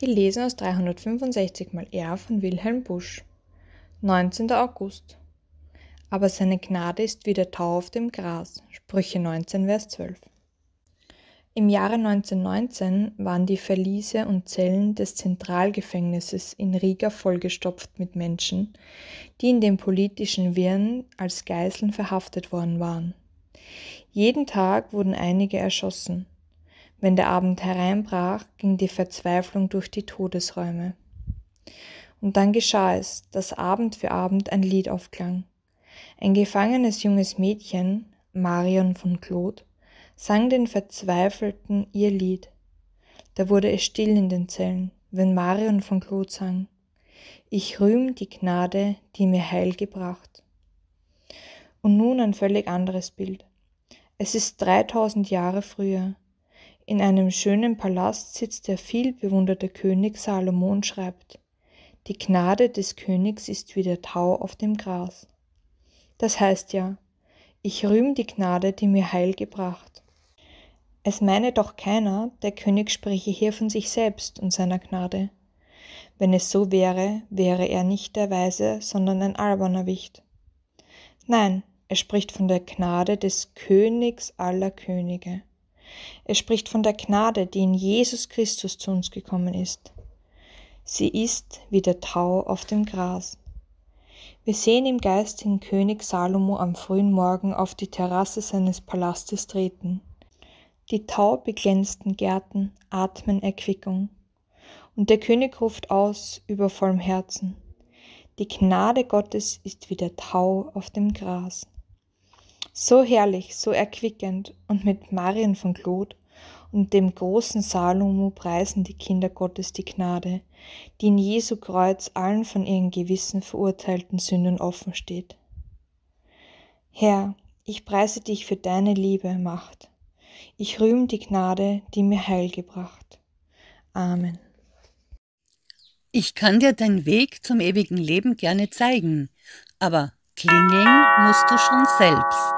Gelesen aus 365 mal R von Wilhelm Busch. 19. August. Aber seine Gnade ist wie der Tau auf dem Gras. Sprüche 19, Vers 12. Im Jahre 1919 waren die Verliese und Zellen des Zentralgefängnisses in Riga vollgestopft mit Menschen, die in den politischen Wirren als Geiseln verhaftet worden waren. Jeden Tag wurden einige erschossen. Wenn der Abend hereinbrach, ging die Verzweiflung durch die Todesräume. Und dann geschah es, dass Abend für Abend ein Lied aufklang. Ein gefangenes junges Mädchen, Marion von Claude, sang den Verzweifelten ihr Lied. Da wurde es still in den Zellen, wenn Marion von Claude sang. Ich rühm die Gnade, die mir Heil gebracht. Und nun ein völlig anderes Bild. Es ist 3000 Jahre früher. In einem schönen Palast sitzt der vielbewunderte König Salomon, schreibt, die Gnade des Königs ist wie der Tau auf dem Gras. Das heißt ja, ich rühm die Gnade, die mir Heil gebracht. Es meine doch keiner, der König spreche hier von sich selbst und seiner Gnade. Wenn es so wäre, wäre er nicht der Weise, sondern ein alberner Wicht. Nein, er spricht von der Gnade des Königs aller Könige. Er spricht von der Gnade, die in Jesus Christus zu uns gekommen ist. Sie ist wie der Tau auf dem Gras. Wir sehen im Geist den König Salomo am frühen Morgen auf die Terrasse seines Palastes treten. Die taubeglänzten Gärten atmen Erquickung. Und der König ruft aus über vollem Herzen. Die Gnade Gottes ist wie der Tau auf dem Gras. So herrlich, so erquickend und mit Marien von Glot und dem großen Salomo preisen die Kinder Gottes die Gnade, die in Jesu Kreuz allen von ihren Gewissen verurteilten Sünden offen steht. Herr, ich preise dich für deine Liebe, Macht. Ich rühm die Gnade, die mir Heil gebracht. Amen. Ich kann dir deinen Weg zum ewigen Leben gerne zeigen, aber klingeln musst du schon selbst.